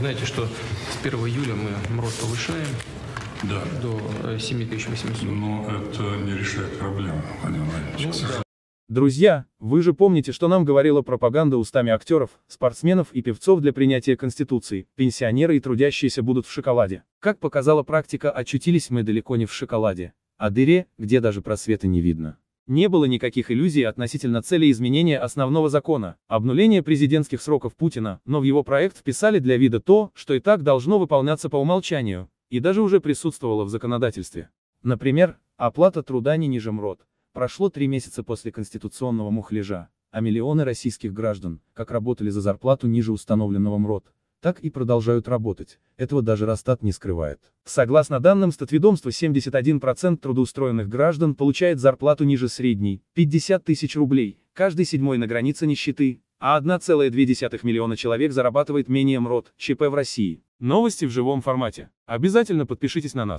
знаете, что с 1 июля мы МРОД повышаем да. до 7800. Э, Но это не решает проблему, Владимир ну Друзья, вы же помните, что нам говорила пропаганда устами актеров, спортсменов и певцов для принятия Конституции, пенсионеры и трудящиеся будут в шоколаде. Как показала практика, очутились мы далеко не в шоколаде, а дыре, где даже просвета не видно. Не было никаких иллюзий относительно цели изменения основного закона, обнуления президентских сроков Путина, но в его проект вписали для вида то, что и так должно выполняться по умолчанию, и даже уже присутствовало в законодательстве. Например, оплата труда не ниже МРОД. Прошло три месяца после конституционного мухляжа, а миллионы российских граждан, как работали за зарплату ниже установленного МРОД, так и продолжают работать, этого даже Росстат не скрывает. Согласно данным статведомства, 71% трудоустроенных граждан получает зарплату ниже средней, 50 тысяч рублей, каждый седьмой на границе нищеты, а 1,2 миллиона человек зарабатывает менее МРОД, ЧП в России. Новости в живом формате. Обязательно подпишитесь на нас.